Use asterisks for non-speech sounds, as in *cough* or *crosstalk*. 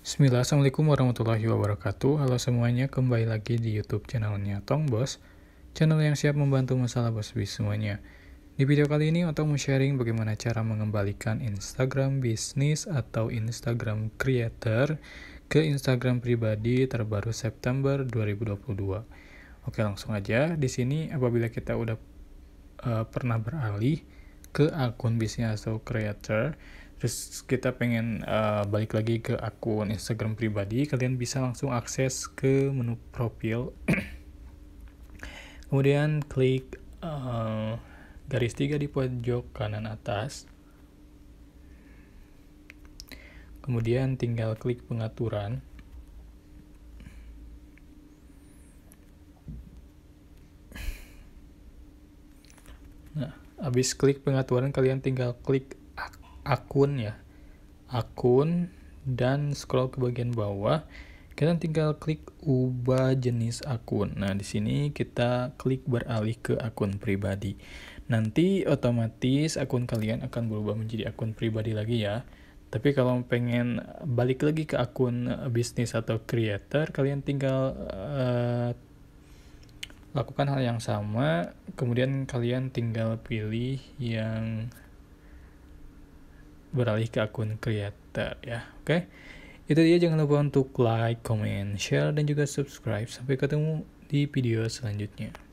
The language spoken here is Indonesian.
Bismillah, Assalamualaikum warahmatullahi wabarakatuh Halo semuanya, kembali lagi di Youtube channelnya Tong Bos Channel yang siap membantu masalah bos bis semuanya Di video kali ini, Otong mau sharing bagaimana cara mengembalikan Instagram bisnis atau Instagram creator ke Instagram pribadi terbaru September 2022 Oke langsung aja, di sini apabila kita udah uh, pernah beralih ke akun bisnis atau creator terus kita pengen uh, balik lagi ke akun Instagram pribadi kalian bisa langsung akses ke menu profil *clears throat* kemudian klik uh, garis tiga di pojok kanan atas kemudian tinggal klik pengaturan nah habis klik pengaturan kalian tinggal klik akun ya akun dan scroll ke bagian bawah kita tinggal klik ubah jenis akun nah di sini kita klik beralih ke akun pribadi nanti otomatis akun kalian akan berubah menjadi akun pribadi lagi ya tapi kalau pengen balik lagi ke akun bisnis atau creator, kalian tinggal uh, lakukan hal yang sama. Kemudian kalian tinggal pilih yang beralih ke akun creator ya oke okay? itu dia jangan lupa untuk like, comment, share dan juga subscribe sampai ketemu di video selanjutnya